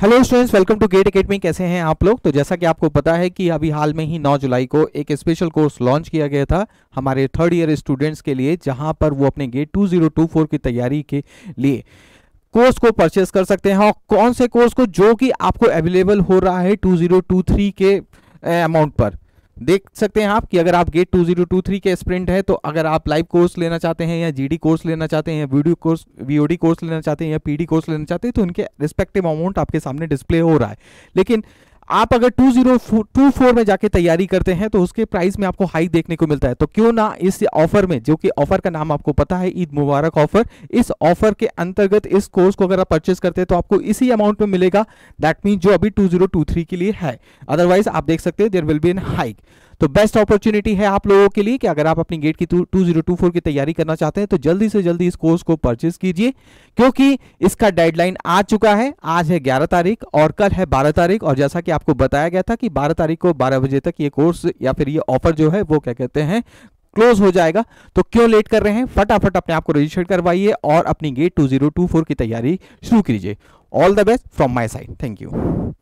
hello students welcome to GATE academy कैसे हैं आप लोग तो जैसा कि आपको पता है कि अभी हाल में ही 9 जुलाई को एक स्पेशल कोर्स लॉन्च किया गया था हमारे थर्ड ईयर स्टूडेंट्स के लिए जहां पर वो अपने गेट 2024 की तैयारी के लिए कोर्स को परचेस कर सकते हैं और कौन से कोर्स को जो कि आपको अवेलेबल हो रहा है टू के अमाउंट पर देख सकते हैं आप कि अगर आप गेट 2023 के स्प्रिंट है तो अगर आप लाइव कोर्स लेना चाहते हैं या जीडी कोर्स लेना चाहते हैं या वीडियो कोर्स वीओडी कोर्स लेना चाहते हैं या पीडी कोर्स लेना चाहते हैं तो इनके रिस्पेक्टिव अमाउंट आपके सामने डिस्प्ले हो रहा है लेकिन आप अगर टू जीरो टू फोर में जाके तैयारी करते हैं तो उसके प्राइस में आपको हाई देखने को मिलता है तो क्यों ना इस ऑफर में जो कि ऑफर का नाम आपको पता है ईद मुबारक ऑफर इस ऑफर के अंतर्गत इस कोर्स को अगर आप परचेस करते हैं तो आपको इसी अमाउंट में मिलेगा दैट मीन जो अभी टू जीरो टू थ्री के लिए है अदरवाइज आप देख सकते हैं there will be an hike तो बेस्ट अपॉर्चुनिटी है आप लोगों के लिए कि अगर आप अपनी गेट की टू जीरो टू फोर की तैयारी करना चाहते हैं तो जल्दी से जल्दी इस कोर्स को परचेज कीजिए क्योंकि इसका डेडलाइन आ चुका है आज है ग्यारह तारीख और कल है बारह तारीख और जैसा कि आपको बताया गया था कि बारह तारीख को बारह बजे तक ये कोर्स या फिर ये ऑफर जो है वो क्या कहते हैं क्लोज हो जाएगा तो क्यों लेट कर रहे हैं फटाफट अपने आपको रजिस्टर करवाइए और अपनी गेट फोर की तैयारी शुरू कीजिए all the best from my side thank you